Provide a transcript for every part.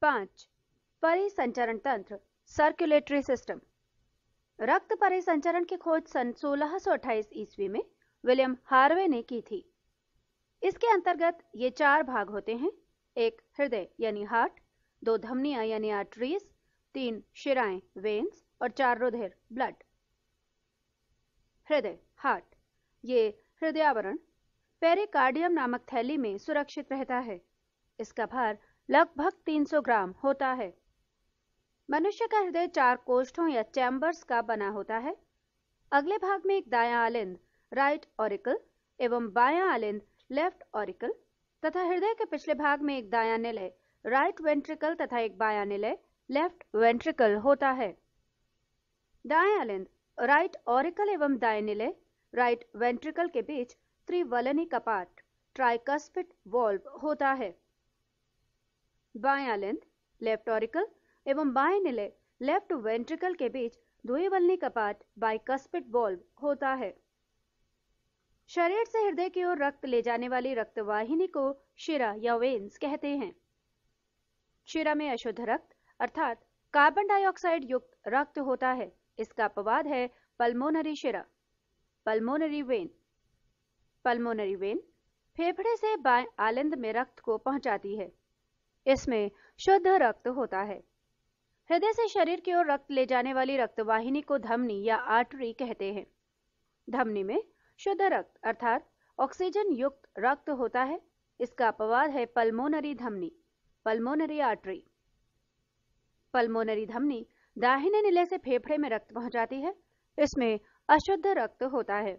पांच परिसंचरण तंत्र सर्कुलेटरी सिस्टम रक्त परिसंचरण की खोज सन 1628 ईस्वी में विलियम हार्वे ने की थी इसके अंतर्गत ये चार भाग होते हैं एक हृदय यानी हार्ट दो धमनिया यानी आर्टरीज तीन शिराएं वेन्स और चार रुधिर ब्लड हृदय हार्ट ये हृदयावरण पेरिकार्डियम नामक थैली में सुरक्षित रहता है इसका भार लगभग 300 ग्राम होता है मनुष्य का हृदय चार कोष्ठों या चैम्बर्स का बना होता है अगले भाग में एक दाया आलिंद राइट ऑरिकल एवं बाया आलिंद लेफ्ट ऑरिकल तथा हृदय के पिछले भाग में एक दाया निलय राइट वेंट्रिकल तथा एक बाया निलय लेफ्ट वेंट्रिकल होता है दाया आलिंद राइट ऑरिकल एवं दाया निलय राइट वेंट्रिकल के बीच त्रिवलनी कपाट ट्राइकस्पिट वॉल्व होता है बायालेंथ लेफ्ट ऑरिकल एवं बाएं निले लेफ्ट वेंट्रिकल के बीच द्विवलनी कपाट बाइकस्पिट बॉल्ब होता है शरीर से हृदय की ओर रक्त ले जाने वाली रक्तवाहिनी को शिरा या वेन्स कहते हैं शिरा में अशुद्ध रक्त अर्थात कार्बन डाइऑक्साइड युक्त रक्त होता है इसका अपवाद है पल्मोनरी शिरा पल्मोनरी वेन पल्मोनरी वेन फेफड़े से बाएं आलिंद में रक्त को पहुंचाती है इसमें शुद्ध रक्त होता है हृदय से शरीर की ओर रक्त ले जाने वाली रक्तवाहिनी को धमनी या आर्टरी कहते हैं धमनी में शुद्ध रक्त अर्थात ऑक्सीजन युक्त रक्त होता है इसका अपवाद है पल्मोनरी धमनी पल्मोनरी आर्टरी पल्मोनरी धमनी दाहिने नीले से फेफड़े में रक्त पहुंचाती है इसमें अशुद्ध रक्त होता है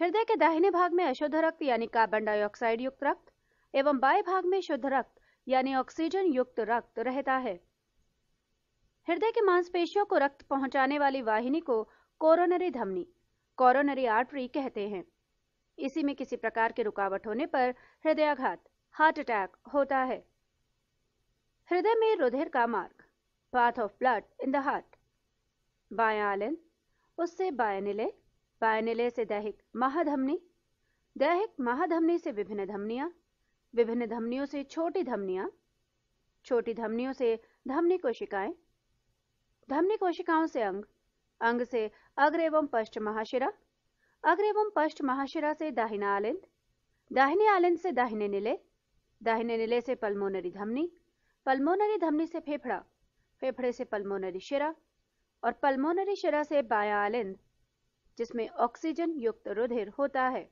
हृदय के दाहिने भाग में अशुद्ध रक्त यानी कार्बन डाइऑक्साइड युक्त रक्त एवं बाएं भाग में शुद्ध रक्त यानी ऑक्सीजन युक्त रक्त रहता है हृदय की मांसपेशियों को रक्त पहुंचाने वाली वाहिनी को कोरोनरी धमनी कोरोनरी आर्टरी कहते हैं इसी में किसी प्रकार के रुकावट होने पर हृदयाघात हार्ट अटैक होता है हृदय में रुधिर का मार्ग path of blood in the heart बाया आलन उससे बाया बायनिले से दैहिक महाधमनी दैहिक महाधमनी से विभिन्न धमनियां विभिन्न धमनियों से छोटी धमनियां छोटी धमनियों से धमनी कोशिकाएं धमनी कोशिकाओं से अंग अंग से अग्र एवं पश्च महाशिरा अग्र एवं पश्च महाशिरा से दाहिना आलिंद दाहिने आलिंद से दाहिने निले दाहिने निले से पल्मोनरी धमनी पल्मोनरी धमनी से फेफड़ा फेफड़े से पल्मोनरी शिरा और पल्मोनरी शिरा से बाया आलिंद जिसमें ऑक्सीजन युक्त रुधिर होता है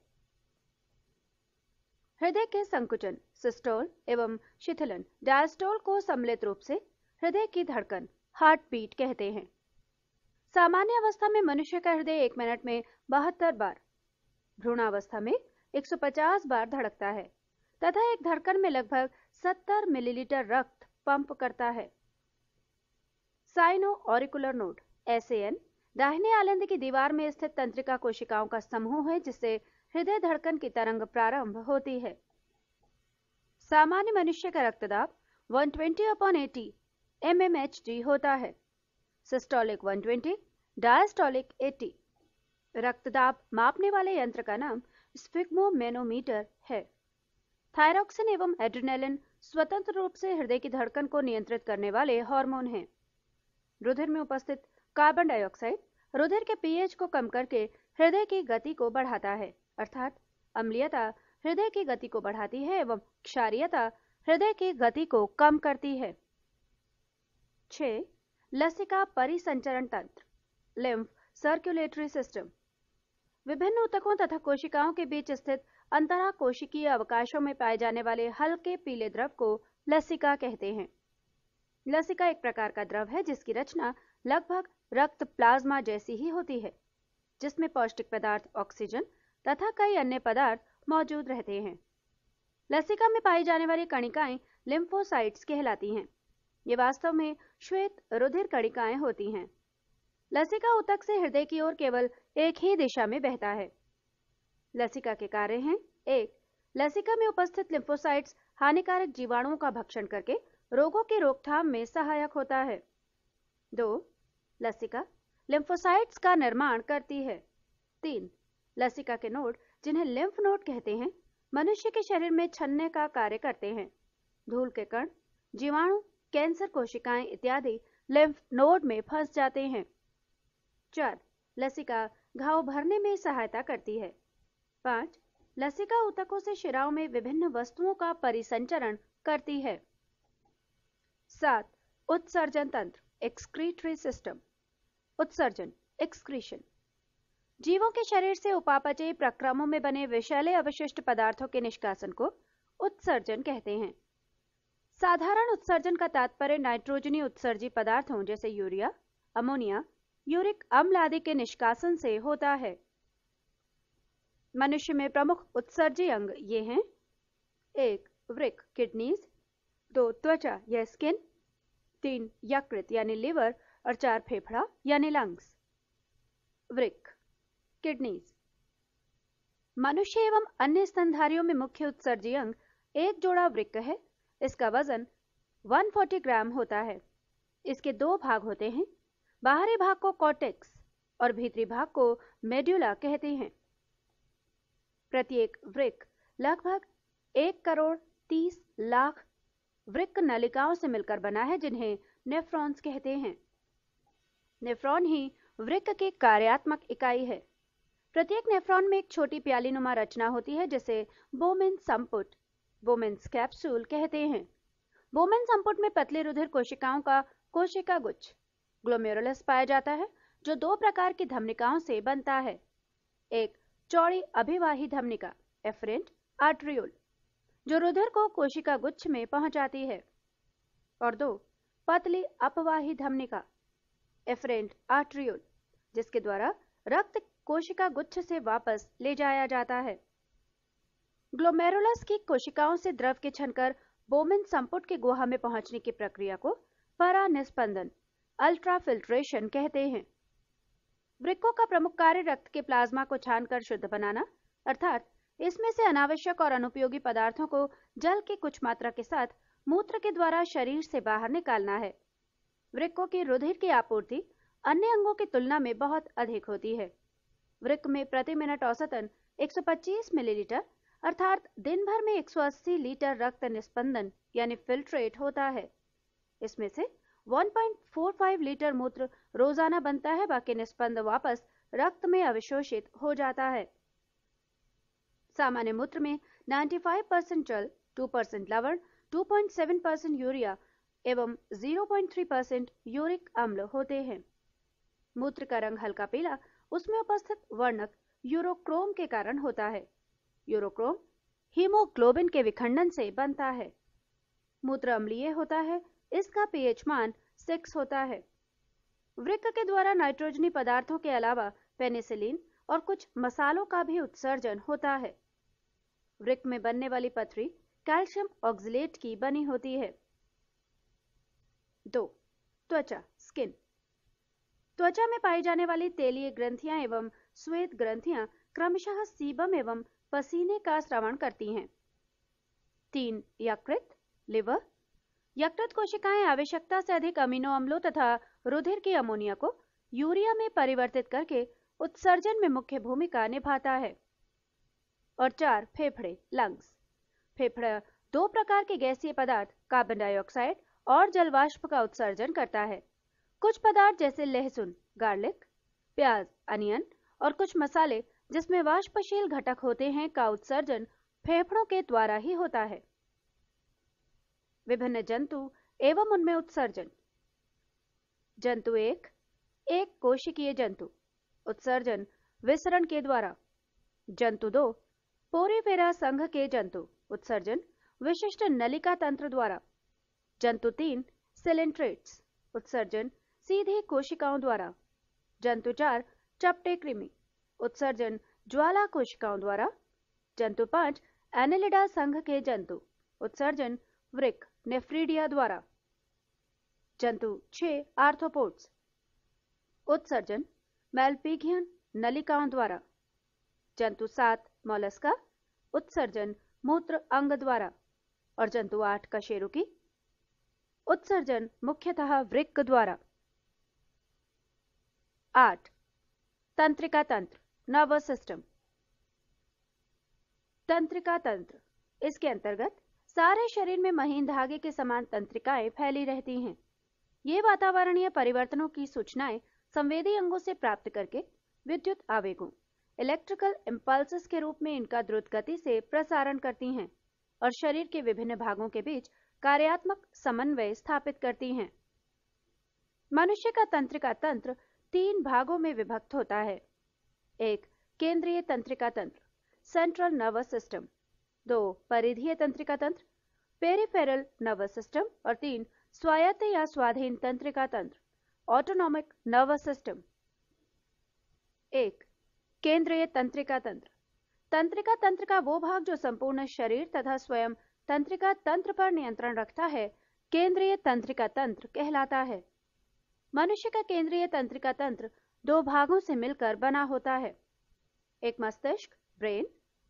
हृदय के संकुचन सिस्टोल एवं शिथिलन डायस्टोल को सम्मिलित रूप से हृदय की धड़कन हार्ट बीट कहते हैं सामान्य अवस्था में मनुष्य का हृदय एक मिनट में बहत्तर बार भ्रूणावस्था में 150 बार धड़कता है तथा एक धड़कन में लगभग 70 मिलीलीटर रक्त पंप करता है साइनो ऑरिकुलर नोट एस दाहिने आलंद की दीवार में स्थित तंत्रिका कोशिकाओं का समूह है जिसे हृदय धड़कन की तरंग प्रारंभ होती है सामान्य मनुष्य का रक्तदाब 120 twenty upon eighty M M H D होता है सिस्टोलिक 120, डायस्टोलिक एटी रक्तदाब मापने वाले यंत्र का नाम स्फिग्मोमेनोमीटर है थायरॉक्सिन एवं एड्रेनेलिन स्वतंत्र रूप से हृदय की धड़कन को नियंत्रित करने वाले हार्मोन हैं। रुधिर में उपस्थित कार्बन डाइऑक्साइड रुधिर के पीएच को कम करके हृदय की गति को बढ़ाता है अर्थात अम्लीयता हृदय की गति को बढ़ाती है एवं क्षारियता हृदय की गति को कम करती है छ लसिका परिसंचरण तंत्र लिम्फ सर्कुलेटरी सिस्टम विभिन्न ऊतकों तथा कोशिकाओं के बीच स्थित अंतरा कोशिकीय अवकाशों में पाए जाने वाले हल्के पीले द्रव को लसिका कहते हैं लसिका एक प्रकार का द्रव है जिसकी रचना लगभग रक्त प्लाज्मा जैसी ही होती है जिसमें पौष्टिक पदार्थ ऑक्सीजन तथा कई अन्य पदार्थ मौजूद रहते हैं लसिका में पाई जाने वाली कणिकाएं लिम्फोसाइट्स कहलाती हैं ये वास्तव में श्वेत रुधिर कणिकाएं होती हैं लसिका उतक से हृदय की ओर केवल एक ही दिशा में बहता है लसिका के कार्य हैं एक लसिका में उपस्थित लिम्फोसाइट्स हानिकारक जीवाणुओं का भक्षण करके रोगों की रोकथाम में सहायक होता है दो लसिका लिम्फोसाइट्स का निर्माण करती है तीन लसिका के नोड जिन्हें लिम्फ नोड कहते हैं मनुष्य के शरीर में छनने का कार्य करते हैं धूल के कण जीवाणु कैंसर कोशिकाएं इत्यादि लिम्फ नोड में फंस जाते हैं चार लसिका घाव भरने में सहायता करती है पांच लसिका उतकों से शिराव में विभिन्न वस्तुओं का परिसंचरण करती है सात उत्सर्जन तंत्र एक्सक्रीटरी सिस्टम उत्सर्जन एक्सक्रीशन जीवों के शरीर से उपापचय प्रक्रमों में बने विषैले अवशिष्ट पदार्थों के निष्कासन को उत्सर्जन कहते हैं साधारण उत्सर्जन का तात्पर्य नाइट्रोजनी उत्सर्जी पदार्थों जैसे यूरिया अमोनिया यूरिक अम्ल आदि के निष्कासन से होता है मनुष्य में प्रमुख उत्सर्जी अंग ये हैं एक वृक किडनीज दो त्वचा या स्किन तीन यकृत यानी लिवर और चार फेफड़ा यानी लंग्स वृक किडनी मनुष्य एवं अन्य स्तनधारियों में मुख्य उत्सर्जी अंग एक जोड़ा वृक्क है इसका वजन 140 ग्राम होता है इसके दो भाग होते हैं बाहरी भाग को कॉटेक्स और भीतरी भाग को मेड्यूला कहते हैं प्रत्येक वृक्क लगभग एक करोड़ तीस लाख वृक्क नलिकाओं से मिलकर बना है जिन्हें नेफ्रॉन्स कहते हैं नेफ्रॉन ही वृक्क की कार्यात्मक इकाई है प्रत्येक नेफ्रॉन में एक छोटी प्याली नुमा रचना होती है जिसे बोमेन संपुट बोमेन कैप्सूल कहते हैं बोमेन संपुट में पतले रुधिर कोशिकाओं का कोशिका गुच्छ ग्लोमेरुलस पाया जाता है जो दो प्रकार की धमनिकाओं से बनता है एक चौड़ी अभिवाही धमनिका एफरेंट आर्ट्रियोल जो रुधिर को कोशिका गुच्छ में पहुंचाती है और दो पतली अपवाही धमनिका एफरेंट आर्ट्रियोल जिसके द्वारा रक्त कोशिका गुच्छ से वापस ले जाया जाता है ग्लोमेरुलस की कोशिकाओं से द्रव के छनकर बोमिन संपुट के गुहा में पहुंचने की प्रक्रिया को परा निस्पंदन अल्ट्राफिल्ट्रेशन कहते हैं वृक्कों का प्रमुख कार्य रक्त के प्लाज्मा को छानकर शुद्ध बनाना अर्थात इसमें से अनावश्यक और अनुपयोगी पदार्थों को जल की कुछ मात्रा के साथ मूत्र के द्वारा शरीर से बाहर निकालना है वृक्कों की रुधिर की आपूर्ति अन्य अंगों की तुलना में बहुत अधिक होती है वृक्क में प्रति मिनट औसतन 125 मिलीलीटर अर्थात दिन भर में 180 लीटर रक्त निस्पंदन यानी फिल्ट्रेट होता है इसमें से 1.45 लीटर मूत्र रोजाना बनता है बाकी निस्पंद वापस रक्त में अवशोषित हो जाता है सामान्य मूत्र में 95 परसेंट जल 2 परसेंट लवण 2.7 परसेंट यूरिया एवं 0.3 परसेंट यूरिक अम्ल होते हैं मूत्र का रंग हल्का पीला उसमें उपस्थित वर्णक यूरोक्रोम के कारण होता है यूरोक्रोम हीमोग्लोबिन के विखंडन से बनता है मूत्र अम्लीय होता है इसका पीएच मान सिक्स होता है वृक्क के द्वारा नाइट्रोजनी पदार्थों के अलावा पेनिसिलिन और कुछ मसालों का भी उत्सर्जन होता है वृक्क में बनने वाली पथरी कैल्शियम ऑक्सिलेट की बनी होती है दो त्वचा स्किन त्वचा में पाई जाने वाली तेलीय ग्रंथियां एवं श्वेत ग्रंथियां क्रमशः सीबम एवं पसीने का श्रवण करती हैं तीन यकृत लिवर यकृत कोशिकाएं आवश्यकता से अधिक अमीनो अम्लों तथा रुधिर की अमोनिया को यूरिया में परिवर्तित करके उत्सर्जन में मुख्य भूमिका निभाता है और चार फेफड़े लंग्स फेफड़ा दो प्रकार के गैसीय पदार्थ कार्बन डाइऑक्साइड और जलवाष्प का उत्सर्जन करता है कुछ पदार्थ जैसे लहसुन गार्लिक प्याज अनियन और कुछ मसाले जिसमें वाष्पशील घटक होते हैं का उत्सर्जन फेफड़ों के द्वारा ही होता है विभिन्न जंतु एवं उनमें उत्सर्जन जंतु एक एक कोशिकीय जंतु उत्सर्जन विसरण के द्वारा जंतु दो पोरेफेरा संघ के जंतु उत्सर्जन विशिष्ट नलिका तंत्र द्वारा जंतु तीन सिलेंट्रेट्स उत्सर्जन सीधे कोशिकाओं द्वारा जंतुचार चपटे कृमि उत्सर्जन ज्वाला कोशिकाओं द्वारा जंतु पांच एनेलिडा संघ के जंतु उत्सर्जन वृक नेफ्रीडिया द्वारा जंतु छह आर्थोपोड्स उत्सर्जन मेलपीघियन नलिकाओं द्वारा जंतु सात मोलस्का उत्सर्जन मूत्र अंग द्वारा और जंतु आठ कशेरुकी उत्सर्जन मुख्यतः वृक्क द्वारा आठ तंत्रिका तंत्र नर्वस सिस्टम तंत्रिका तंत्र इसके अंतर्गत सारे शरीर में महीन धागे के समान तंत्रिकाएं फैली रहती हैं ये वातावरणीय परिवर्तनों की सूचनाएं संवेदी अंगों से प्राप्त करके विद्युत आवेगों इलेक्ट्रिकल इम्पल्स के रूप में इनका द्रुत गति से प्रसारण करती हैं और शरीर के विभिन्न भागों के बीच कार्यात्मक समन्वय स्थापित करती हैं मनुष्य का तंत्रिका तंत्र तीन भागों में विभक्त होता है एक केंद्रीय तंत्रिका तंत्र सेंट्रल नर्वस सिस्टम दो परिधीय तंत्रिका तंत्र पेरिफेरल नर्वस सिस्टम और तीन स्वायत्त या स्वाधीन तंत्रिका तंत्र ऑटोनॉमिक नर्वस सिस्टम एक केंद्रीय तंत्रिका तंत्र तंत्रिका तंत्र का वो भाग जो संपूर्ण शरीर तथा स्वयं तंत्रिका तंत्र पर नियंत्रण रखता है केंद्रीय तंत्रिका तंत्र कहलाता है मनुष्य का केंद्रीय तंत्रिका तंत्र दो भागों से मिलकर बना होता है एक मस्तिष्क ब्रेन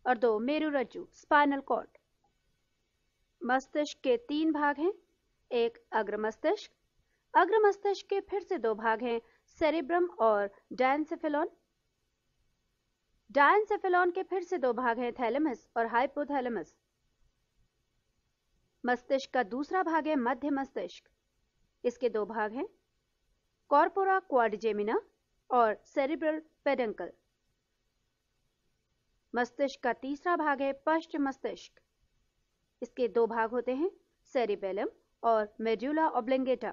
और दो मेरुरज्जु स्पाइनल कॉर्ड मस्तिष्क के तीन भाग हैं एक अग्र मस्तिष्क अग्र मस्तिष्क के फिर से दो भाग हैं सेरिब्रम और डायनसेफेलॉन डायनसेफेलॉन के फिर से दो भाग हैं थैलेमस और हाइपोथैलेमस मस्तिष्क का दूसरा भाग है मध्य मस्तिष्क इसके दो भाग हैं कॉर्पोरा क्वाडजेमिना और सेरिब्रल पेडंकल मस्तिष्क का तीसरा भाग है पश्च मस्तिष्क इसके दो भाग होते हैं सेरिबेलम और मेड्यूला ओब्लेंगेटा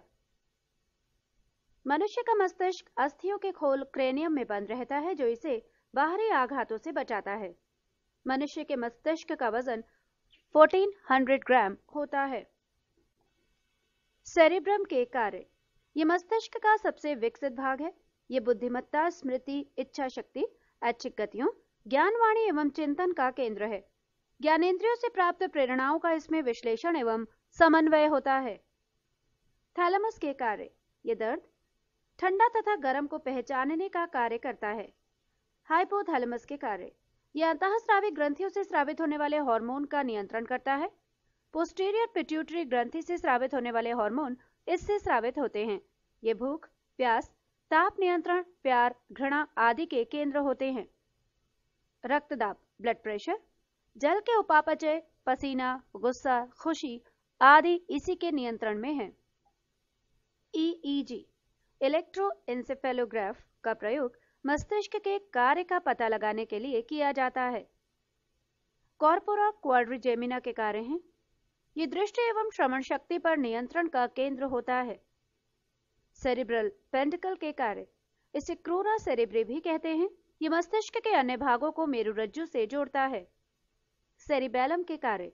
मनुष्य का मस्तिष्क अस्थियों के खोल क्रेनियम में बंद रहता है जो इसे बाहरी आघातों से बचाता है मनुष्य के मस्तिष्क का वजन 1400 ग्राम होता है सेरिब्रम के कार्य ये मस्तिष्क का सबसे विकसित भाग है ये बुद्धिमत्ता स्मृति इच्छा शक्ति ऐच्छिक गतियों ज्ञानवाणी एवं चिंतन का केंद्र है ज्ञानेन्द्रियों से प्राप्त प्रेरणाओं का इसमें विश्लेषण एवं समन्वय होता है थैलमस के कार्य ये दर्द ठंडा तथा गर्म को पहचानने का कार्य करता है हाइपोथैलमस के कार्य यह अंतःस्रावी ग्रंथियों से स्रावित होने वाले हार्मोन का नियंत्रण करता है पोस्टेरियर पिट्यूटरी ग्रंथि से स्रावित होने वाले हार्मोन इससे श्रावित होते हैं ये भूख प्यास ताप नियंत्रण प्यार घृणा आदि के केंद्र होते हैं रक्तदाब ब्लड प्रेशर जल के उपापचय पसीना गुस्सा खुशी आदि इसी के नियंत्रण में है ईईजी इंसेफेलोग्राफ का प्रयोग मस्तिष्क के कार्य का पता लगाने के लिए किया जाता है कॉर्पोरा क्वाड्रिजेमिना के कार्य हैं ये दृष्टि एवं श्रवण शक्ति पर नियंत्रण का केंद्र होता है सेरिब्रल पेंटिकल के कार्य इसे क्रूरा सेरेब्रे भी कहते हैं ये मस्तिष्क के अन्य भागों को मेरुरज्जु से जोड़ता है सेरिबेलम के कार्य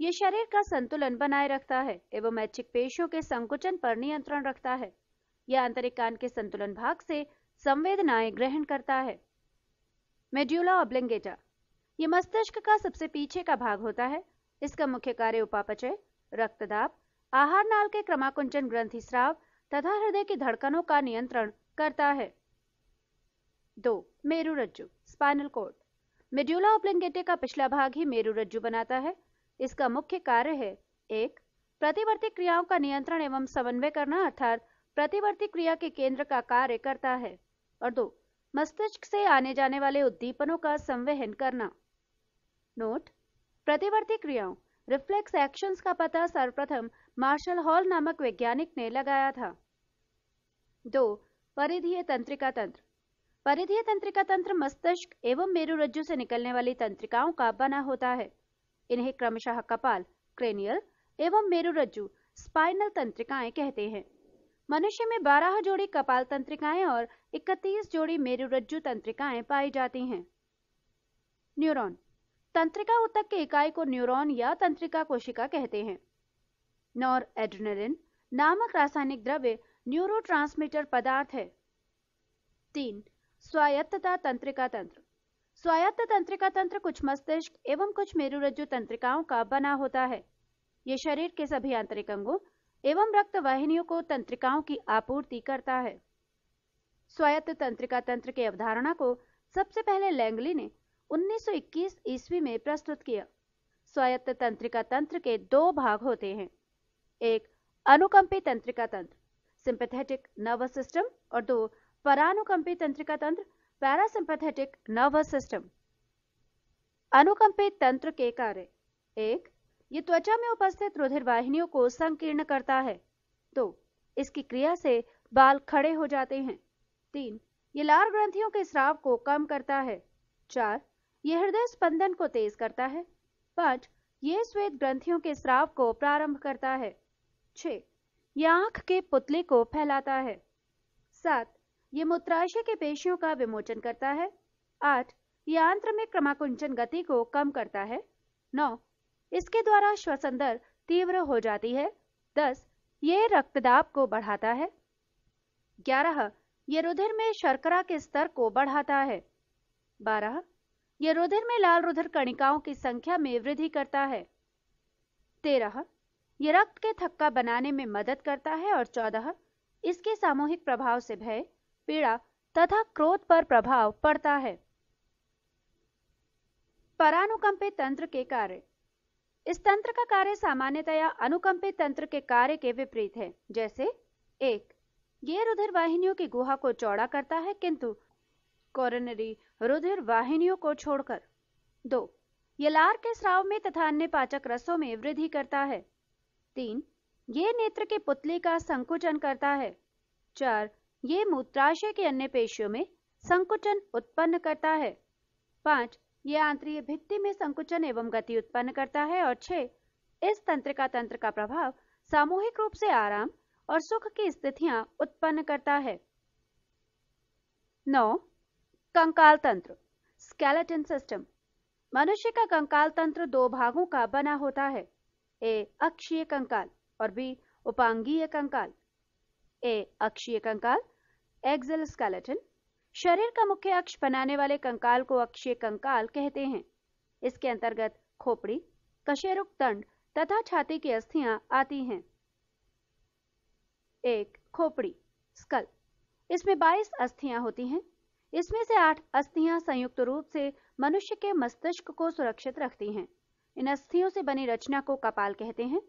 ये शरीर का संतुलन बनाए रखता है एवं ऐच्छिक पेशियों के संकुचन पर नियंत्रण रखता है यह आंतरिक कान के संतुलन भाग से संवेदनाएं ग्रहण करता है मेड्यूला ऑब्लिंगेटा ये मस्तिष्क का सबसे पीछे का भाग होता है इसका मुख्य कार्य उपापचय रक्तदाब आहार नाल के क्रमाकुंचन ग्रंथि स्राव तथा हृदय की धड़कनों का नियंत्रण करता है दो मेरु रज्जु स्पाइनल कोड मेड्यूला ओप्लिंगेटे का पिछला भाग ही मेरु रज्जु बनाता है इसका मुख्य कार्य है एक प्रतिवर्ती क्रियाओं का नियंत्रण एवं समन्वय करना अर्थात प्रतिवर्ती क्रिया के केंद्र का कार्य करता है और दो मस्तिष्क से आने जाने वाले उद्दीपनों का संवहन करना नोट प्रतिवर्ती क्रियाओं रिफ्लेक्स एक्शंस का पता सर्वप्रथम मार्शल हॉल नामक वैज्ञानिक ने लगाया था दो परिधीय तंत्रिका तंत्र परिधीय तंत्रिका तंत्र मस्तिष्क एवं मेरुरज्जु से निकलने वाली तंत्रिकाओं का बना होता है इन्हें क्रमशः कपाल क्रेनियल एवं मेरुरज्जु स्पाइनल तंत्रिकाएं कहते हैं मनुष्य में 12 जोड़ी कपाल तंत्रिकाएं और 31 जोड़ी मेरुरज्जु तंत्रिकाएं पाई जाती हैं न्यूरॉन तंत्रिका उत्तक के इकाई को न्यूरॉन या तंत्रिका कोशिका कहते हैं नॉर एड्रेनलिन नामक रासायनिक द्रव्य न्यूरोट्रांसमीटर पदार्थ है तीन स्वायत्तता तंत्रिका तंत्र स्वायत्त तंत्रिका तंत्र कुछ मस्तिष्क एवं कुछ मेरुरज्जु तंत्रिकाओं का बना होता है ये शरीर के सभी आंतरिक अंगों एवं रक्त वाहिनियों को तंत्रिकाओं की आपूर्ति करता है स्वायत्त तंत्रिका तंत्र की अवधारणा को सबसे पहले लैंगली ने 1921 ईस्वी में प्रस्तुत किया स्वायत्त तंत्रिका तंत्र के दो भाग होते हैं एक अनुकंपी तंत्रिका तंत्र सिंपथेटिक नर्वस सिस्टम और दो परानुकंपी तंत्रिका तंत्र पैरासिंपथेटिक नर्वस सिस्टम अनुकंपी तंत्र के कार्य एक ये त्वचा में उपस्थित रुधिर वाहिनियों को संकीर्ण करता है दो इसकी क्रिया से बाल खड़े हो जाते हैं तीन ये लार ग्रंथियों के स्राव को कम करता है चार यह हृदय स्पंदन को तेज करता है पांच यह श्वेत ग्रंथियों के श्राव को प्रारंभ करता है छ यह आंख के पुतले को फैलाता है सात ये मूत्राशय के पेशियों का विमोचन करता है आठ यह आंत्र में क्रमाकुंचन गति को कम करता है नौ इसके द्वारा श्वसन दर तीव्र हो जाती है दस ये रक्तदाब को बढ़ाता है ग्यारह ये रुधिर में शर्करा के स्तर को बढ़ाता है बारह यह रुधिर में लाल रुधिर कणिकाओं की संख्या में वृद्धि करता है तेरह यह रक्त के थक्का बनाने में मदद करता है और चौदह इसके सामूहिक प्रभाव से भय पीड़ा तथा क्रोध पर प्रभाव पड़ता है परानुकंपित तंत्र के कार्य इस तंत्र का कार्य सामान्यतया अनुकंपित तंत्र के कार्य के विपरीत है जैसे एक ये रुधिर वाहिनियों की गुहा को चौड़ा करता है किंतु कोरोनरी रुधिर वाहिनियों को छोड़कर दो ये लार के स्राव में तथा अन्य पाचक रसों में वृद्धि करता है तीन ये नेत्र के पुतली का संकुचन करता है चार ये मूत्राशय के अन्य पेशियों में संकुचन उत्पन्न करता है पांच ये आंतरीय भित्ति में संकुचन एवं गति उत्पन्न करता है और छह इस तंत्रिका तंत्र का प्रभाव सामूहिक रूप से आराम और सुख की स्थितियां उत्पन्न करता है नौ कंकाल तंत्र स्केलेटन सिस्टम मनुष्य का कंकाल तंत्र दो भागों का बना होता है ए अक्षीय कंकाल और बी उपांगीय कंकाल ए अक्षीय कंकाल एक्सल स्केलेटन शरीर का मुख्य अक्ष बनाने वाले कंकाल को अक्षीय कंकाल कहते हैं इसके अंतर्गत खोपड़ी कशेरुक दंड तथा छाती की अस्थियां आती हैं एक खोपड़ी स्कल इसमें 22 अस्थियां होती हैं इसमें से आठ अस्थियां संयुक्त रूप से मनुष्य के मस्तिष्क को सुरक्षित रखती हैं इन अस्थियों से बनी रचना को कपाल कहते हैं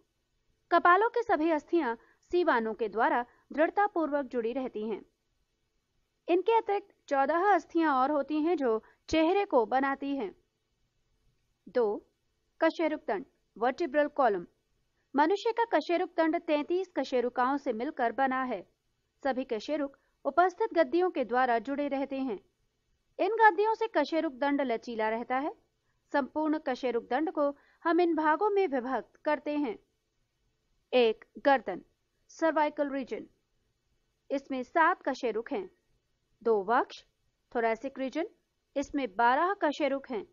कपालों की सभी अस्थियां सीवानों के द्वारा पूर्वक जुड़ी रहती हैं इनके अतिरिक्त चौदह अस्थियां और होती हैं जो चेहरे को बनाती हैं दो कशेरुक तंड वर्टिब्रल कॉलम मनुष्य का कशेरुक तंड तैतीस कशेरुकाओं से मिलकर बना है सभी कशेरुक उपस्थित गद्दियों के द्वारा जुड़े रहते हैं इन गद्दियों से कशेरुक दंड लचीला रहता है संपूर्ण कशेरुक दंड को हम इन भागों में विभक्त करते हैं एक गर्दन सर्वाइकल रीजन इसमें सात कशेरुक हैं दो वक्ष थोरैसिक रीजन इसमें बारह कशेरुक हैं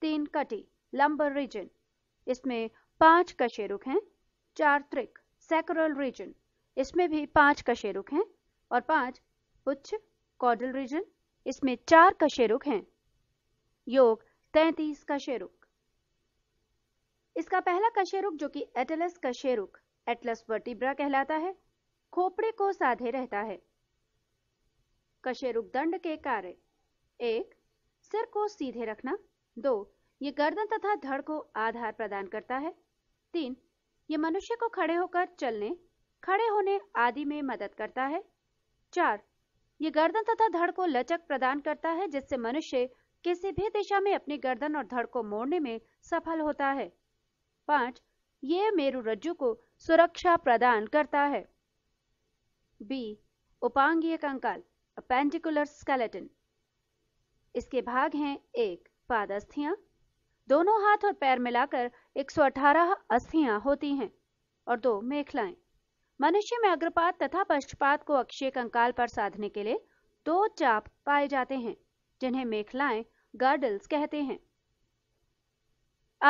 तीन कटी लंबर रीजन इसमें पांच कशेरुक हैं चार त्रिक सेक्रल रीजन इसमें भी पांच कशेरुक हैं और पांच उच्च कॉडल रीजन इसमें चार कशेरुक हैं योग तैतीस कशेरुक इसका पहला कशेरुक जो कि एटलस कशेरुक एटलस वर्टिब्रा कहलाता है खोपड़े को साधे रहता है कशेरुक दंड के कार्य एक सिर को सीधे रखना दो ये गर्दन तथा धड़ को आधार प्रदान करता है तीन ये मनुष्य को खड़े होकर चलने खड़े होने आदि में मदद करता है चार ये गर्दन तथा धड़ को लचक प्रदान करता है जिससे मनुष्य किसी भी दिशा में अपनी गर्दन और धड़ को मोड़ने में सफल होता है पांच ये मेरु रज्जु को सुरक्षा प्रदान करता है बी उपांगीय कंकाल अपेंडिकुलर स्केलेटन इसके भाग हैं एक पाद अस्थियां दोनों हाथ और पैर मिलाकर 118 अस्थियां होती हैं और दो मेखलाएं मनुष्य में अग्रपात तथा पश्चपात को अक्षय कंकाल पर साधने के लिए दो चाप पाए जाते हैं जिन्हें मेखलाएं गर्डल्स कहते हैं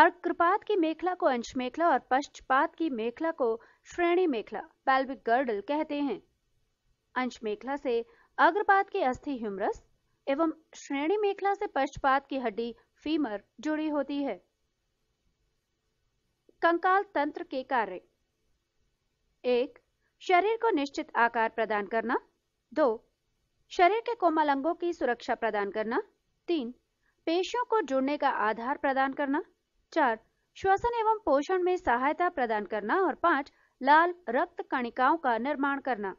अर्कृपात की मेखला को अंश मेखला और पश्चपात की मेखला को श्रेणी मेखला पैल्विक गर्डल कहते हैं अंश मेखला से अग्रपात की अस्थि ह्यूमरस एवं श्रेणी मेखला से पश्चपात की हड्डी फीमर जुड़ी होती है कंकाल तंत्र के कार्य एक शरीर को निश्चित आकार प्रदान करना दो शरीर के कोमल अंगों की सुरक्षा प्रदान करना तीन पेशियों को जुड़ने का आधार प्रदान करना चार श्वसन एवं पोषण में सहायता प्रदान करना और पांच लाल रक्त कणिकाओं का निर्माण करना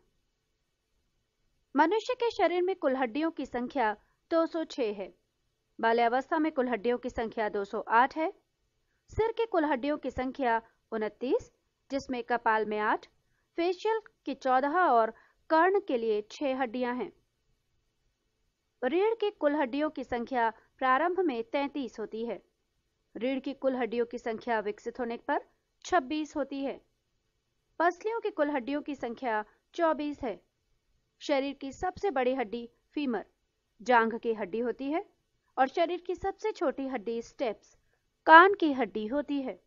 मनुष्य के शरीर में कुल हड्डियों की संख्या 206 है बाल्यावस्था में कुल हड्डियों की संख्या 208 है सिर के कुल हड्डियों की संख्या उनतीस जिसमें कपाल में आठ फेशियल की चौदह और कर्ण के लिए छह हड्डियां हैं रीढ़ की कुल हड्डियों की संख्या प्रारंभ में तैतीस होती है रीढ़ की कुल हड्डियों की संख्या विकसित होने पर छब्बीस होती है पसलियों की कुल हड्डियों की संख्या चौबीस है शरीर की सबसे बड़ी हड्डी फीमर जांघ की हड्डी होती है और शरीर की सबसे छोटी हड्डी स्टेप्स कान की हड्डी होती है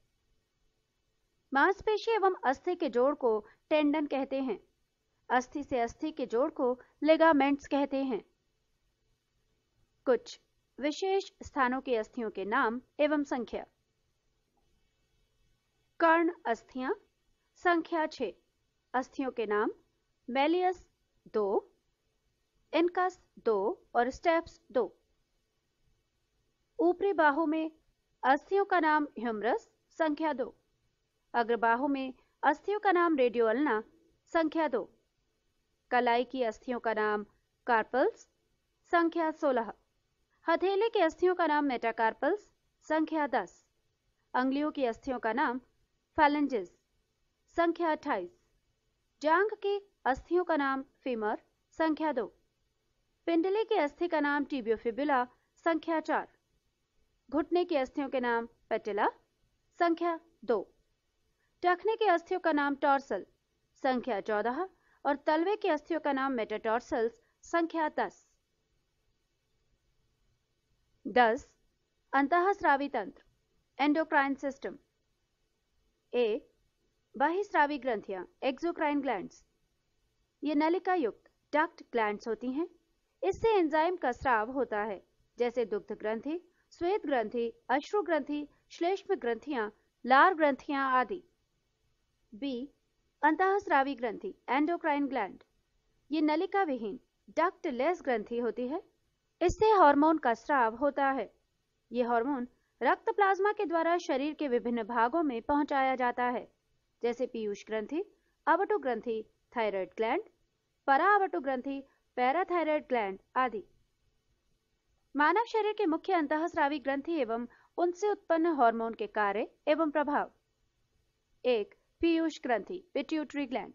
मांसपेशी एवं अस्थि के जोड़ को टेंडन कहते हैं अस्थि से अस्थि के जोड़ को लेगामेंट्स कहते हैं कुछ विशेष स्थानों के अस्थियों के नाम एवं संख्या कर्ण अस्थियां संख्या छ अस्थियों के नाम मेलियस दो इनकस दो और स्टेप्स दो ऊपरी बाहु में अस्थियों का नाम ह्यूमरस संख्या दो अग्रबाहु में अस्थियों का नाम रेडियो अल्ना संख्या दो कलाई की अस्थियों का नाम कार्पल्स संख्या सोलह हथेले की अस्थियों का नाम मेटाकार्पल्स संख्या दस अंगलियों की अस्थियों का नाम फैलेंजेस संख्या अट्ठाईस जांघ की अस्थियों का नाम फीमर संख्या दो पिंडले की अस्थि का नाम टीबियोफिबुला संख्या चार घुटने की अस्थियों के नाम पेटिला संख्या दो टखने के अस्थियों का नाम टॉर्सल संख्या चौदह और तलवे के अस्थियों का नाम मेटाटॉर्सल्स संख्या दस दस अंतःस्रावी तंत्र एंडोक्राइन सिस्टम ए बाहिस्रावी ग्रंथियां एक्सोक्राइन ग्लैंड्स ये नलिका युक्त डक्ट ग्लैंड्स होती हैं इससे एंजाइम का स्राव होता है जैसे दुग्ध ग्रंथि श्वेत ग्रंथि अश्रु ग्रंथि श्लेष्म ग्रंथियां लार ग्रंथियां आदि बी अंतःस्रावी ग्रंथि एंडोक्राइन ग्लैंड ये नलिका विहीन डक्ट लेस ग्रंथि होती है इससे हार्मोन का स्राव होता है ये हार्मोन रक्त प्लाज्मा के द्वारा शरीर के विभिन्न भागों में पहुंचाया जाता है जैसे पीयूष ग्रंथि अवटो ग्रंथि थायराइड ग्लैंड परावटो ग्रंथि पैराथायराइड ग्लैंड आदि मानव शरीर के मुख्य अंतःस्रावी ग्रंथि एवं उनसे उत्पन्न हार्मोन के कार्य एवं प्रभाव एक पीयूष ग्रंथि पिट्यूटरी ग्लैंड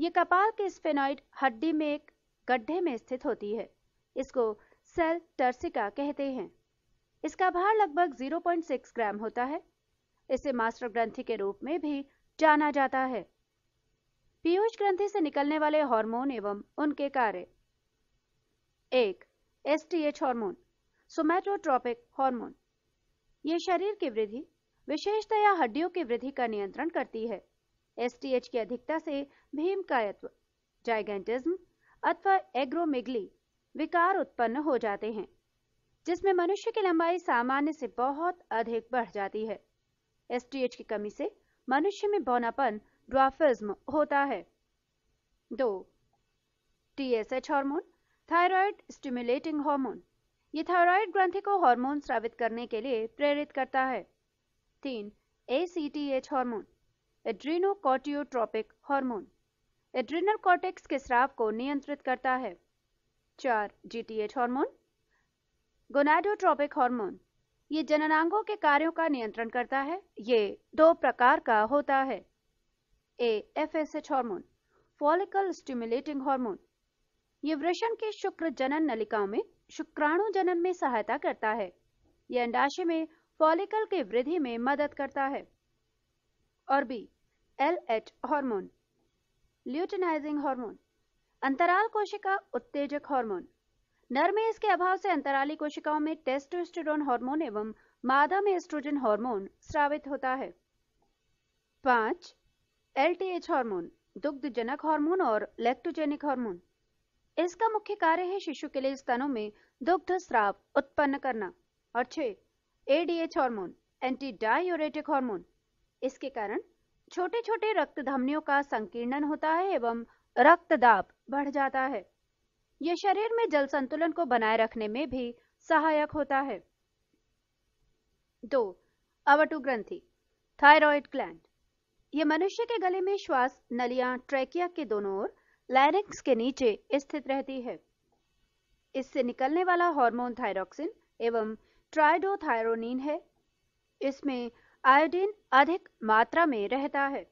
ये कपाल के स्पेनॉइड हड्डी में एक गड्ढे में स्थित होती है इसको सेल टर्सिका कहते हैं इसका भार लगभग 0.6 ग्राम होता है इसे मास्टर ग्रंथि के रूप में भी जाना जाता है पीयूष ग्रंथि से निकलने वाले हार्मोन एवं उनके कार्य एक एसटीएच हार्मोन सोमैटोट्रॉपिक हॉर्मोन ये शरीर की वृद्धि विशेषतया हड्डियों की वृद्धि का नियंत्रण करती है एसटीएच की अधिकता से भीमकायत्व जाइगेंटिज्म अथवा एग्रोमिगली विकार उत्पन्न हो जाते हैं जिसमें मनुष्य की लंबाई सामान्य से बहुत अधिक बढ़ जाती है एसटीएच की कमी से मनुष्य में बौनापन ड्राफिज्म होता है दो TSH hormone thyroid stimulating hormone ये थायराइड ग्रंथि को हार्मोन स्रावित करने के लिए प्रेरित करता है तीन A C T ACTH hormone adrenocorticotropic hormone adrenal cortex के स्राव को नियंत्रित करता है चार G T H hormone gonadotropic hormone ये जननांगों के कार्यों का नियंत्रण करता है ये दो प्रकार का होता है A F S H hormone follicle stimulating hormone ये वृषण के शुक्र जनन नलिकाओं में शुक्राणु जनन में सहायता करता है ये अंडाशय में फॉलिकल की वृद्धि में मदद करता है और B L H hormone luteinizing hormone अंतराल कोशिका उत्तेजक हार्मोन नर में इसके अभाव से अंतराली कोशिकाओं में टेस्टोस्टेरोन हार्मोन एवं मादा में एस्ट्रोजन हार्मोन स्रावित होता है पांच एलटीएच हार्मोन दुग्धजनक हार्मोन और लैक्टोजेनिक हार्मोन इसका मुख्य कार्य है शिशु के लिए स्तनों में दुग्ध स्राव उत्पन्न करना और छह ADH hormone anti diuretic hormone इसके कारण छोटे छोटे रक्त धमनियों का संकीर्णन होता है एवं रक्त दाब बढ़ जाता है यह शरीर में जल संतुलन को बनाए रखने में भी सहायक होता है दो अवटु ग्रंथि थायराइड ग्लैंड यह मनुष्य के गले में श्वास नलियां ट्रेकिया के दोनों ओर लैरिक्स के नीचे स्थित रहती है इससे निकलने वाला हार्मोन थायरोक्सिन एवं ट्राइडोथायरोनिन है इसमें आयोडीन अधिक मात्रा में रहता है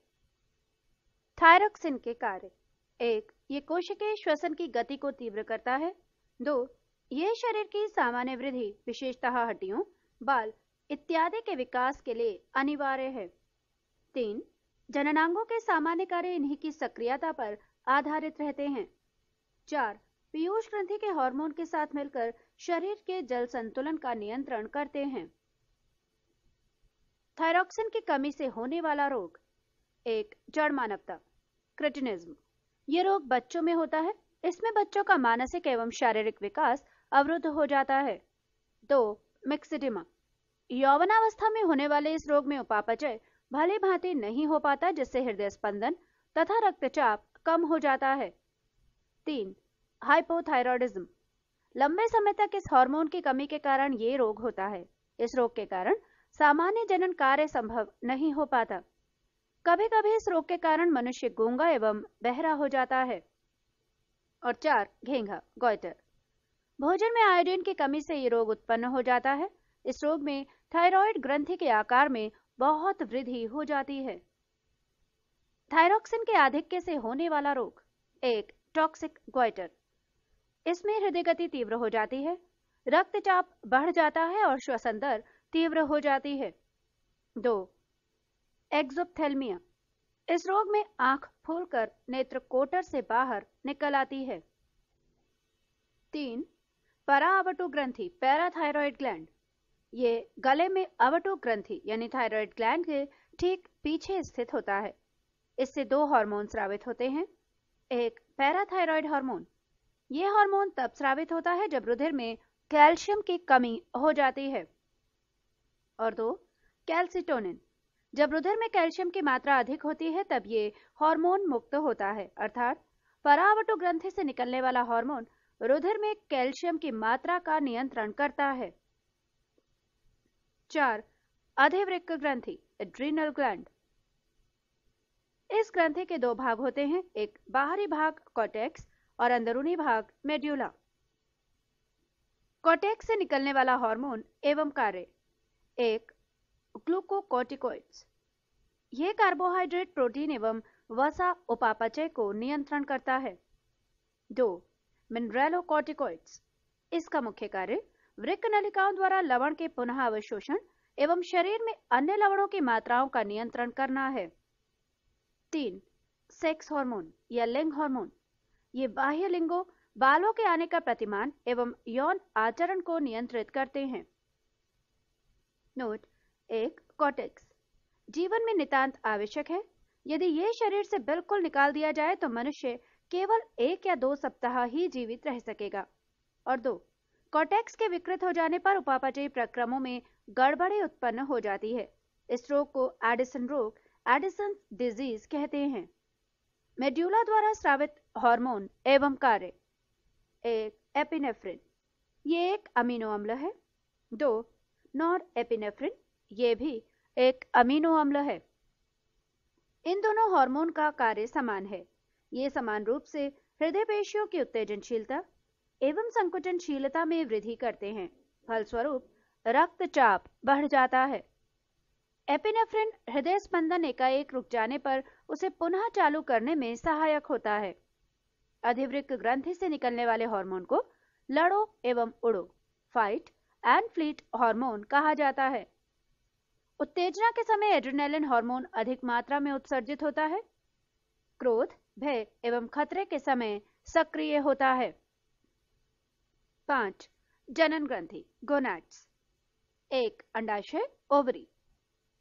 थायरोक्सिन के कार्य एक ये कोशिकीय श्वसन की गति को तीव्र करता है दो ये शरीर की सामान्य वृद्धि विशेषतः हड्डियों बाल इत्यादि के विकास के लिए अनिवार्य है तीन जननांगों के सामान्य कार्य इन्हीं की सक्रियता पर आधारित रहते हैं चार पीयूष ग्रंथि के हार्मोन के साथ मिलकर शरीर के जल संतुलन का नियंत्रण करते हैं थायरोक्सिन की कमी से होने वाला रोग एक जड़ मानवता क्रिटिनिज्म ये रोग बच्चों में होता है इसमें बच्चों का मानसिक एवं शारीरिक विकास अवरुद्ध हो जाता है दो मिक्सिडिमा यौवनावस्था में होने वाले इस रोग में उपापचय भले भांति नहीं हो पाता जिससे हृदय स्पंदन तथा रक्तचाप कम हो जाता है तीन हाइपोथायरॉयडिज्म लंबे समय तक इस हार्मोन की कमी के कारण ये रोग होता है इस रोग के कारण सामान्य जनन कार्य संभव नहीं हो पाता कभी कभी इस रोग के कारण मनुष्य गूंगा एवं बहरा हो जाता है और चार घेंगा गोइटर भोजन में आयोडीन की कमी से ये रोग उत्पन्न हो जाता है इस रोग में थायराइड ग्रंथि के आकार में बहुत वृद्धि हो जाती है थायरोक्सिन के आधिक्य से होने वाला रोग एक टॉक्सिक ग्वाइटर इसमें हृदय गति तीव्र हो जाती है रक्तचाप बढ़ जाता है और श्वसन दर तीव्र हो जाती है दो एक्सोपथेल्मिया इस रोग में आंख फूलकर नेत्र कोटर से बाहर निकल आती है तीन पराअवटु ग्रंथि पैराथायरॉयड ग्लैंड ये गले में अवटु ग्रंथि यानी थायरॉयड ग्लैंड के ठीक पीछे स्थित होता है इससे दो हार्मोन स्रावित होते हैं एक पैराथायरॉयड हार्मोन यह हार्मोन तब स्रावित होता है जब रुधिर में कैल्शियम की कमी हो जाती है और दो कैल्सिटोनिन जब रुधिर में कैल्शियम की मात्रा अधिक होती है तब ये हार्मोन मुक्त होता है अर्थात परावटो ग्रंथि से निकलने वाला हार्मोन रुधिर में कैल्शियम की मात्रा का नियंत्रण करता है चार अधिवृक्क ग्रंथि एड्रीनल ग्लैंड इस ग्रंथि के दो भाग होते हैं एक बाहरी भाग कॉटेक्स और अंदरूनी भाग मेड्यूला कॉटेक्स से निकलने वाला हार्मोन एवं कार्य एक ग्लूकोकोटिकोइड्स ये कार्बोहाइड्रेट प्रोटीन एवं वसा उपापचय को नियंत्रण करता है दो मिनरेलोकॉटिकोइड्स इसका मुख्य कार्य वृक्क नलिकाओं द्वारा लवण के पुनः अवशोषण एवं शरीर में अन्य लवणों की मात्राओं का नियंत्रण करना है तीन सेक्स हार्मोन या लिंग हार्मोन ये बाह्य लिंगों बालों के आने का प्रतिमान एवं यौन आचरण को नियंत्रित करते हैं नोट एक कॉटेक्स जीवन में नितांत आवश्यक है यदि ये शरीर से बिल्कुल निकाल दिया जाए तो मनुष्य केवल एक या दो सप्ताह ही जीवित रह सकेगा और दो कॉटेक्स के विकृत हो जाने पर उपापचयी प्रक्रमों में गड़बड़ी उत्पन्न हो जाती है इस रोग को एडिसन रोग एडिसन डिजीज कहते हैं मेड्यूला द्वारा स्रावित हार्मोन एवं कार्य एक एपिनेफ्रिन ये एक अमीनो अम्ल है दो नॉर एपिनेफ्रिन ये भी एक अमीनो अम्ल है इन दोनों हार्मोन का कार्य समान है ये समान रूप से हृदय पेशियों की उत्तेजनशीलता एवं संकुचनशीलता में वृद्धि करते हैं फलस्वरूप रक्तचाप बढ़ जाता है एपिनेफ्रिन हृदय स्पंदन एकाएक रुक जाने पर उसे पुनः चालू करने में सहायक होता है अधिवृक्क ग्रंथि से निकलने वाले हार्मोन को लड़ो एवं उड़ो फाइट एंड फ्लीट हार्मोन कहा जाता है उत्तेजना के समय एड्रेनालिन हार्मोन अधिक मात्रा में उत्सर्जित होता है क्रोध भय एवं खतरे के समय सक्रिय होता है पांच जनन ग्रंथि गोनाट्स एक अंडाशय ओवरी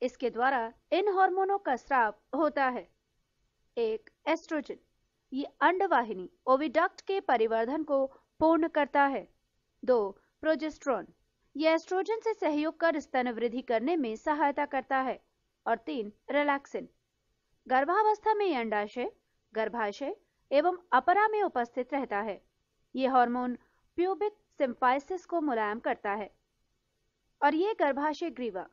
इसके द्वारा इन हार्मोनों का स्राव होता है एक एस्ट्रोजन ये अंडवाहिनी ओविडक्ट के परिवर्धन को पूर्ण करता है दो प्रोजेस्ट्रॉन ये एस्ट्रोजन से सहयोग कर स्तन वृद्धि करने में सहायता करता है और तीन रिलैक्सिन गर्भावस्था में अंडाशय गर्भाशय एवं अपरा में उपस्थित रहता है ये हार्मोन प्यूबिक सिंफाइसिस को मुलायम करता है और ये गर्भाशय ग्रीवा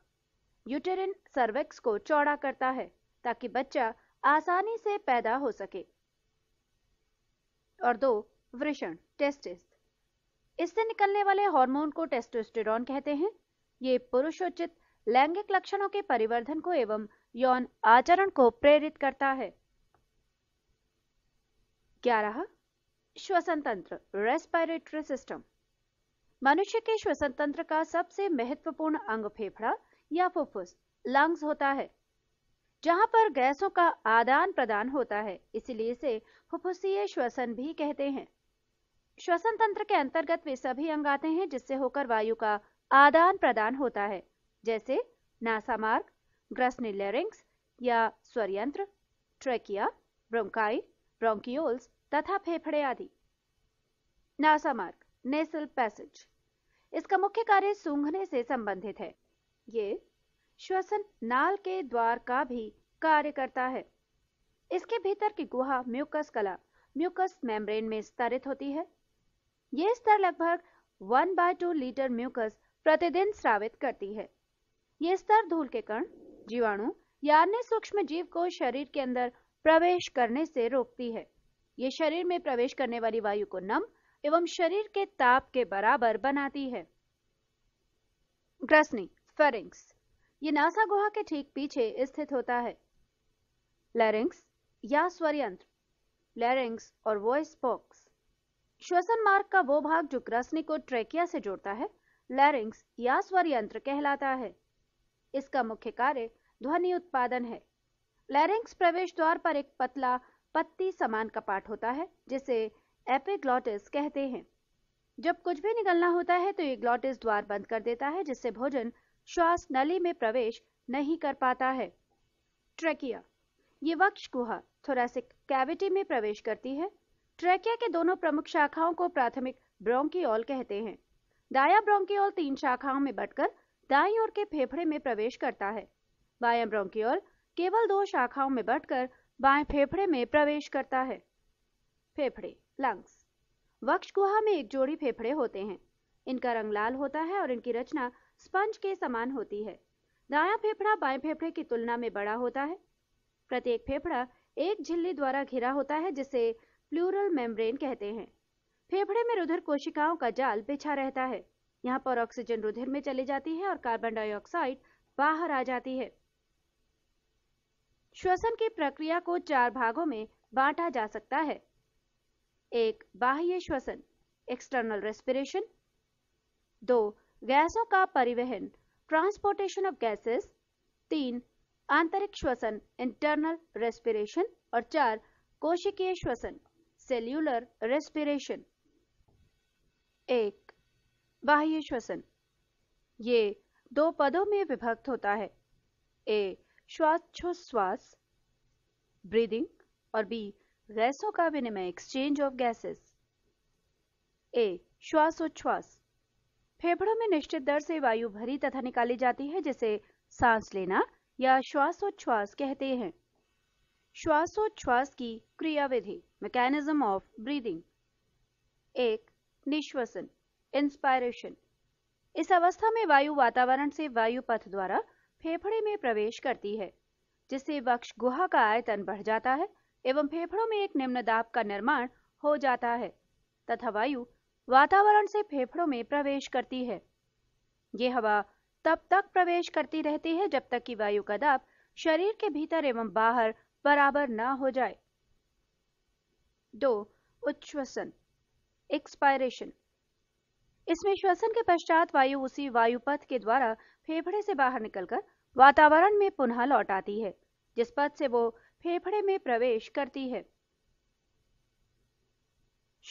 यूटेरिन सर्वेक्स को चौड़ा करता है ताकि बच्चा आसानी से पैदा हो सके और दो वृषण टेस्टिस इससे निकलने वाले हार्मोन को टेस्टोस्टेरॉन कहते हैं ये पुरुषोचित लैंगिक लक्षणों के परिवर्धन को एवं यौन आचरण को प्रेरित करता है ग्यारह श्वसन तंत्र रेस्पायरेटरी सिस्टम मनुष्य के श्वसन तंत्र का सबसे महत्वपूर्ण अंग फेफड़ा या फुफ्फुस लंग्स होता है जहाँ पर गैसों का आदान प्रदान होता है इसलिए इसे फुफुसीय श्वसन भी कहते हैं श्वसन तंत्र के अंतर्गत वे सभी अंग आते हैं जिससे होकर वायु का आदान प्रदान होता है जैसे नासा नासामार्ग ग्रसनिलेरिंग्स या स्वरयंत्र ट्रेकिया ब्रोंकाई ब्रोंकियोल्स तथा फेफड़े आदि नासा मार्ग नेसल पैसेज इसका मुख्य कार्य सूंघने से संबंधित है ये श्वसन नाल के द्वार का भी कार्य करता है इसके भीतर की गुहा म्यूकस कला म्यूकस मेम्ब्रेन में स्तरित होती है ये स्तर लगभग one by two litre mucus प्रतिदिन स्रावित करती है ये स्तर धूल के कण जीवाणु या अन्य सूक्ष्म जीव को शरीर के अंदर प्रवेश करने से रोकती है ये शरीर में प्रवेश करने वाली वायु को नम एवं शरीर के ताप के बराबर बनाती है ग्रसनी फरिंग्स ये नासा गुहा के ठीक पीछे स्थित होता है लैरिंग्स या स्वरयंत्र लैरिंग्स और वॉइस बॉक्स श्वसन मार्ग का वो भाग जो ग्रसनी को ट्रेकिया से जोड़ता है लैरिंग्स या स्वरयंत्र कहलाता है इसका मुख्य कार्य ध्वनि उत्पादन है लैरिंग्स प्रवेश द्वार पर एक पतला पत्ती समान कपाट होता है जिसे एपिग्लॉटिस कहते हैं जब कुछ भी निकलना होता है तो ये ग्लॉटिस द्वार बंद कर देता है जिससे भोजन श्वास नली में प्रवेश नहीं कर पाता है ट्रेकिया ये वक्ष गुहा थोरासिक कैविटी में प्रवेश करती है ट्रेकिया के दोनों प्रमुख शाखाओं को प्राथमिक ब्रोंकियोल कहते हैं दाया ब्रोंकियोल तीन शाखाओं में बटकर दाई ओर के फेफड़े में प्रवेश करता है बाया ब्रोंकियोल केवल दो शाखाओं में बटकर बाएं फेफड़े में प्रवेश करता है फेफड़े लंग्स वक्ष गुहा में एक जोड़ी फेफड़े होते हैं इनका रंग लाल होता है और इनकी रचना स्पंज के समान होती है दाया फेफड़ा बाएं फेफड़े की तुलना में बड़ा होता है प्रत्येक फेफड़ा एक झिल्ली द्वारा घिरा होता है जिसे प्लूरल मेम्ब्रेन कहते हैं फेफड़े में रुधिर कोशिकाओं का जाल बिछा रहता है यहाँ पर ऑक्सीजन रुधिर में चली जाती है और कार्बन डाइऑक्साइड बाहर आ जाती है श्वसन की प्रक्रिया को चार भागों में बांटा जा सकता है एक बाह्य श्वसन एक्सटर्नल रेस्पिरेशन दो गैसों का परिवहन ट्रांसपोर्टेशन ऑफ गैसेस तीन आंतरिक श्वसन इंटरनल रेस्पिरेशन और चार कोशिकीय श्वसन सेल्यूलर रेस्पिरेशन एक बाह्य श्वसन ये दो पदों में विभक्त होता है ए श्वास ब्रीदिंग और बी गैसों का विनिमय एक्सचेंज ऑफ गैसेस ए श्वासोच्छ्वास फेफड़ों में निश्चित दर से वायु भरी तथा निकाली जाती है जिसे सांस लेना या श्वासोच्छ्वास कहते हैं श्वासोच्छ्वास की क्रियाविधि मैकेनिज्म ऑफ ब्रीदिंग एक निश्वसन इंस्पायरेशन इस अवस्था में वायु वातावरण से वायु पथ द्वारा फेफड़े में प्रवेश करती है जिससे वक्ष गुहा का आयतन बढ़ जाता है एवं फेफड़ों में एक निम्न दाब का निर्माण हो जाता है तथा वायु वातावरण से फेफड़ों में प्रवेश करती है ये हवा तब तक प्रवेश करती रहती है जब तक कि वायु का दाब शरीर के भीतर एवं बाहर बराबर न हो जाए दो उच्छ्वसन एक्सपायरेशन इसमें श्वसन के पश्चात वायु उसी वायुपथ के द्वारा फेफड़े से बाहर निकलकर वातावरण में पुनः लौट आती है जिस पथ से वो फेफड़े में प्रवेश करती है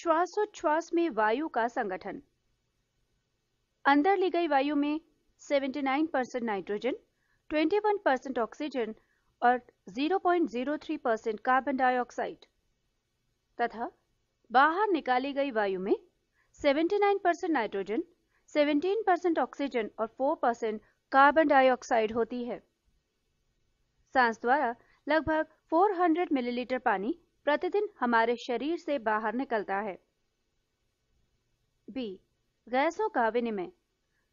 श्वासोच्छ्वास में वायु का संगठन अंदर ली गई वायु में 79 परसेंट नाइट्रोजन 21 परसेंट ऑक्सीजन और 0.03 परसेंट कार्बन डाइऑक्साइड तथा बाहर निकाली गई वायु में 79 परसेंट नाइट्रोजन 17 परसेंट ऑक्सीजन और 4 परसेंट कार्बन डाइऑक्साइड होती है सांस द्वारा लगभग 400 मिलीलीटर पानी प्रतिदिन हमारे शरीर से बाहर निकलता है बी गैसों का विनिमय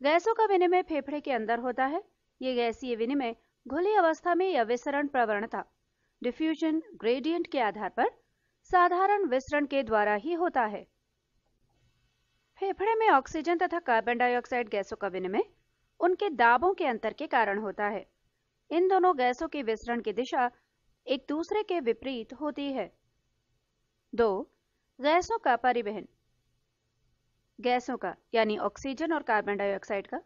गैसों का विनिमय फेफड़े के अंदर होता है ये गैसीय विनिमय घुली अवस्था में या विसरण प्रवणता डिफ्यूजन ग्रेडियंट के आधार पर साधारण विसरण के द्वारा ही होता है फेफड़े में ऑक्सीजन तथा कार्बन डाइऑक्साइड गैसों का विनिमय उनके दाबों के अंतर के कारण होता है इन दोनों गैसों के विसरण की दिशा एक दूसरे के विपरीत होती है दो गैसों का परिवहन गैसों का यानी ऑक्सीजन और कार्बन डाइऑक्साइड का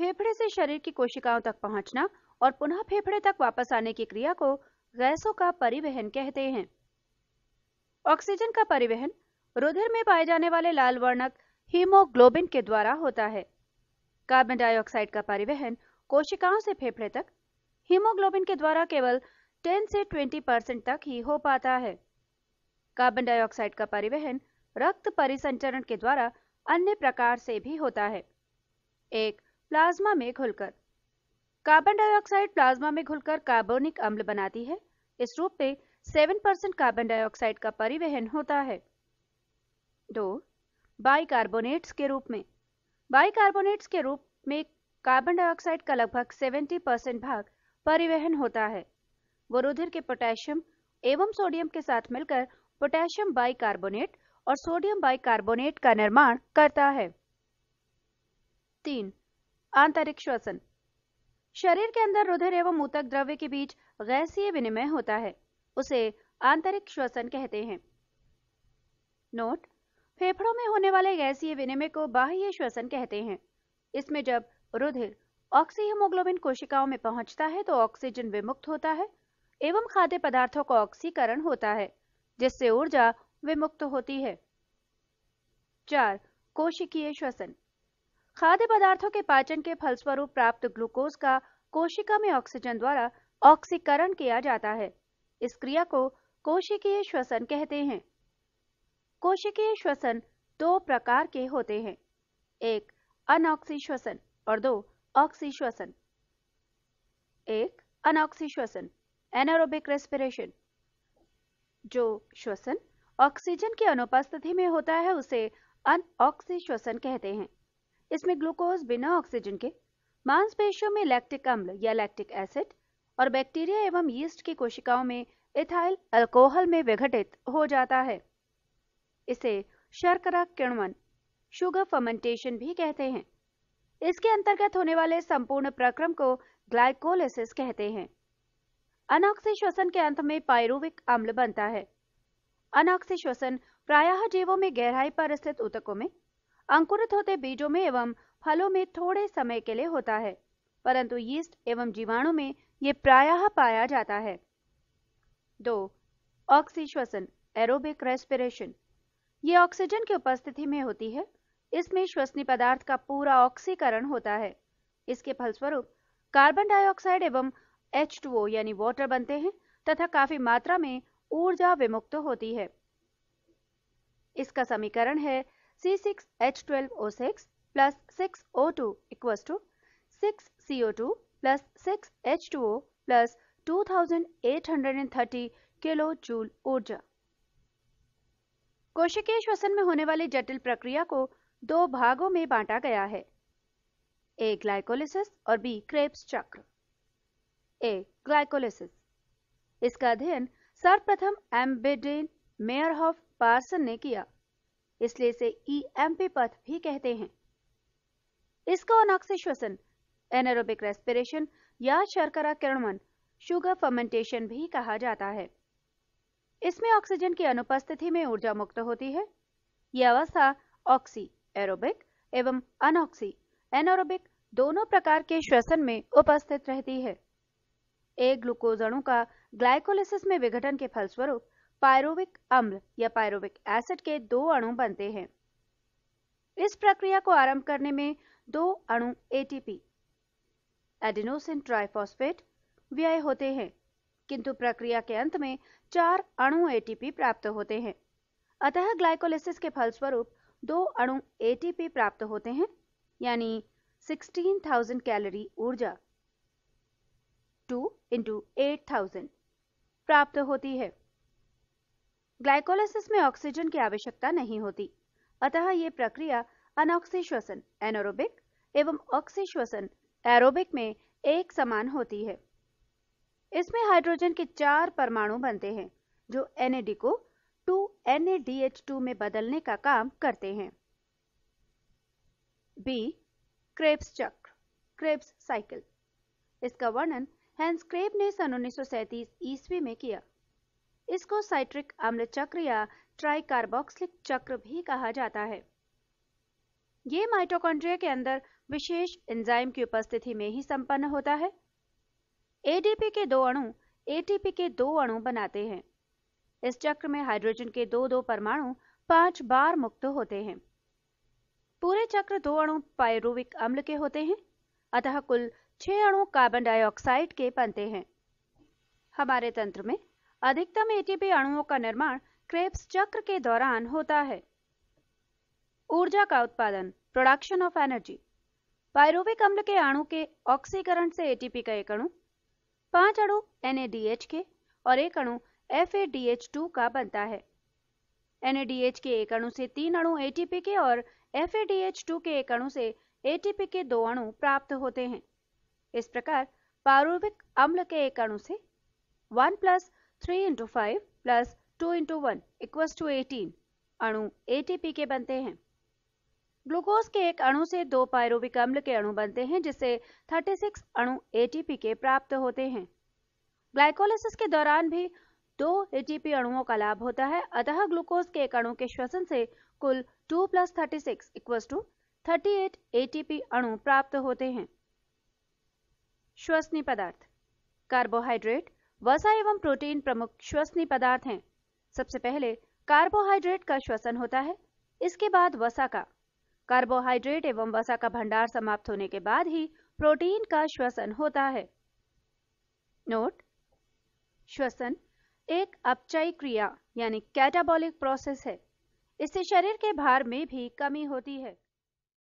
फेफड़े से शरीर की कोशिकाओं तक पहुंचना और पुनः फेफड़े तक वापस आने की क्रिया को गैसों का परिवहन कहते हैं ऑक्सीजन का परिवहन रुधिर में पाए जाने वाले लाल वर्णक हीमोग्लोबिन के द्वारा होता है कार्बन डाइऑक्साइड का परिवहन कोशिकाओं से फेफड़े तक हीमोग्लोबिन के द्वारा केवल 10 से 20 परसेंट तक ही हो पाता है कार्बन डाइऑक्साइड का परिवहन रक्त परिसंचरण के द्वारा अन्य प्रकार से भी होता है एक प्लाज्मा में घुलकर कार्बन डाइऑक्साइड प्लाज्मा में घुलकर कार्बोनिक अम्ल बनाती है इस रूप में सेवन परसेंट कार्बन डाइऑक्साइड का परिवहन होता है दो बाइकार्बोनेट्स के रूप में बाइकार्बोनेट्स के रूप में कार्बन डाइऑक्साइड का लगभग 70 परसेंट भाग परिवहन होता है वो रुधिर के पोटेशियम एवं सोडियम के साथ मिलकर पोटेशियम बाइकार्बोनेट और सोडियम बाइकार्बोनेट का निर्माण करता है तीन आंतरिक श्वसन शरीर के अंदर रुधिर एवं ऊतक द्रव्य के बीच गैसीय विनिमय होता है उसे आंतरिक श्वसन कहते हैं नोट फेफड़ों में होने वाले गैसीय विनिमय को बाह्य श्वसन कहते हैं इसमें जब रुधिर ऑक्सीहीमोग्लोबिन कोशिकाओं में पहुंचता है तो ऑक्सीजन विमुक्त होता है एवं खाद्य पदार्थों का ऑक्सीकरण होता है जिससे ऊर्जा विमुक्त होती है चार कोशिकीय श्वसन खाद्य पदार्थों के पाचन के फलस्वरूप प्राप्त ग्लूकोज का कोशिका में ऑक्सीजन द्वारा ऑक्सीकरण किया जाता है इस क्रिया को कोशिकीय श्वसन कहते हैं कोशिकीय श्वसन दो प्रकार के होते हैं एक अनऑक्सी श्वसन और दो ऑक्सी श्वसन एक अनऑक्सी श्वसन एनारोबिक रेस्पिरेशन जो श्वसन ऑक्सीजन की अनुपस्थिति में होता है उसे अनऑक्सी श्वसन कहते हैं इसमें ग्लूकोज बिना ऑक्सीजन के मांसपेशियों में लैक्टिक अम्ल या लैक्टिक एसिड और बैक्टीरिया एवं यीस्ट की कोशिकाओं में इथाइल अल्कोहल में विघटित हो जाता है इसे शर्करा किण्वन शुगर फर्मेंटेशन भी कहते हैं इसके अंतर्गत होने वाले संपूर्ण प्रक्रम को ग्लाइकोलिस कहते हैं अनाक्सी श्वसन के अंत में पायरुविक अम्ल बनता है अनाक्सी श्वसन प्रायः जीवों में गहराई पर स्थित उतकों में अंकुरित होते बीजों में एवं फलों में थोड़े समय के लिए होता है परंतु यीस्ट एवं जीवाणु में ये प्रायः पाया जाता है दो ऑक्सी श्वसन एरोबिक रेस्पिरेशन ये ऑक्सीजन की उपस्थिति में होती है इसमें श्वसनी पदार्थ का पूरा ऑक्सीकरण होता है इसके फलस्वरूप कार्बन डाइऑक्साइड एवं H2O यानी वाटर बनते हैं तथा काफी मात्रा में ऊर्जा विमुक्त होती है इसका समीकरण है C six H twelve O six plus six O two equal to six C O two plus six H two O plus two thousand eight hundred and thirty kilo joule ऊर्जा कोशिकीय श्वसन में होने वाली जटिल प्रक्रिया को दो भागों में बांटा गया है ए ग्लाइकोलिसिस और बी क्रेप्स चक्र ए ग्लाइकोलिसिस इसका अध्ययन सर्वप्रथम एम्बेडेन मेयर ऑफ पार्सन ने किया इसलिए इसे ई एम पी पथ भी कहते हैं इसका अनाक्सी श्वसन एनारोबिक रेस्पिरेशन या शर्करा किरणमन शुगर फर्मेंटेशन भी कहा जाता है इसमें ऑक्सीजन की अनुपस्थिति में ऊर्जा मुक्त होती है यह अवस्था ऑक्सी एरोबिक एवं अनऑक्सी एनोरोबिक दोनों प्रकार के श्वसन में उपस्थित रहती है ए ग्लूकोज अणु का ग्लाइकोलिसिस में विघटन के फलस्वरूप पायरोविक अम्ल या पायरोविक एसिड के दो अणु बनते हैं इस प्रक्रिया को आरंभ करने में दो अणु एटीपी एडिनोसिन ट्राइफॉस्फेट व्यय होते हैं किंतु प्रक्रिया के अंत में चार अणु एटीपी प्राप्त होते हैं अतः ग्लाइकोलिसिस के फलस्वरूप दो अणु एटीपी प्राप्त होते हैं यानी 16,000 कैलोरी ऊर्जा टू इंटू एट थाउजेंड प्राप्त होती है ग्लाइकोलाइसिस में ऑक्सीजन की आवश्यकता नहीं होती अतः ये प्रक्रिया अनऑक्सी श्वसन एनोरोबिक एवं ऑक्सी श्वसन एरोबिक में एक समान होती है इसमें हाइड्रोजन के चार परमाणु बनते हैं जो एन को एन में बदलने का काम करते हैं बी क्रेप्स चक्र क्रेप्स साइकिल इसका वर्णन हैंसक्रेब ने सन उन्नीस ईस्वी में किया इसको साइट्रिक अम्ल चक्र या ट्राइकार्बोक्सिलिक चक्र भी कहा जाता है ये माइटोकॉन्ड्रिया के अंदर विशेष एंजाइम की उपस्थिति में ही संपन्न होता है एडीपी के दो अणु एटीपी के दो अणु बनाते हैं इस चक्र में हाइड्रोजन के दो दो परमाणु पांच बार मुक्त होते हैं पूरे चक्र दो अणु पायरुविक अम्ल के होते हैं अतः कुल छह अणु कार्बन डाइऑक्साइड के बनते हैं हमारे तंत्र में अधिकतम एटीपी अणुओं का निर्माण क्रेप्स चक्र के दौरान होता है ऊर्जा का उत्पादन प्रोडक्शन ऑफ एनर्जी पायरुविक अम्ल के अणु के ऑक्सीकरण से एटीपी का एक अणु पांच अणु NADH के और एक अणु एफ का बनता है NADH के एक अणु से तीन अणु एटीपी के और एफ के एक अणु से एटीपी के दो अणु प्राप्त होते हैं इस प्रकार पारूविक अम्ल के एक अणु से one plus three into five plus two into one equals two eighteen अणु ए के बनते हैं ग्लूकोज के एक अणु से दो पायरुविक अम्ल के अणु बनते हैं जिससे 36 अणु एटीपी के प्राप्त होते हैं ग्लाइकोलिसिस के दौरान भी दो एटीपी अणुओं का लाभ होता है अतः ग्लूकोज के एक अणु के श्वसन से कुल 2 plus thirty six equals to thirty ATP अणु प्राप्त होते हैं श्वसनीय पदार्थ कार्बोहाइड्रेट वसा एवं प्रोटीन प्रमुख श्वसनीय पदार्थ हैं सबसे पहले कार्बोहाइड्रेट का श्वसन होता है इसके बाद वसा का कार्बोहाइड्रेट एवं वसा का भंडार समाप्त होने के बाद ही प्रोटीन का श्वसन होता है नोट श्वसन एक अपचय क्रिया यानी कैटाबॉलिक प्रोसेस है इससे शरीर के भार में भी कमी होती है